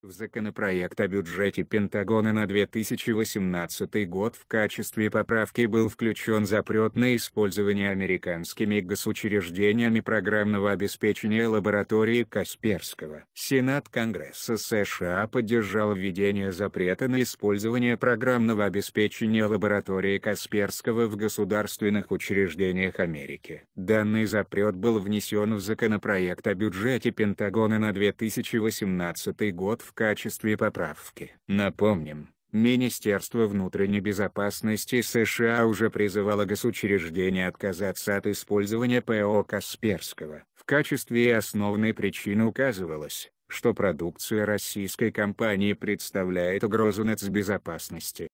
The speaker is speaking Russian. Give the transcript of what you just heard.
В законопроект о бюджете Пентагона на 2018 год в качестве поправки был включен запрет на использование американскими госучреждениями программного обеспечения лаборатории Касперского. Сенат Конгресса США поддержал введение запрета на использование программного обеспечения лаборатории Касперского в государственных учреждениях Америки. Данный запрет был внесен в законопроект о бюджете Пентагона на 2018 год в в качестве поправки. Напомним, Министерство внутренней безопасности США уже призывало госучреждения отказаться от использования ПО Касперского. В качестве основной причины указывалось, что продукция российской компании представляет угрозу нацбезопасности.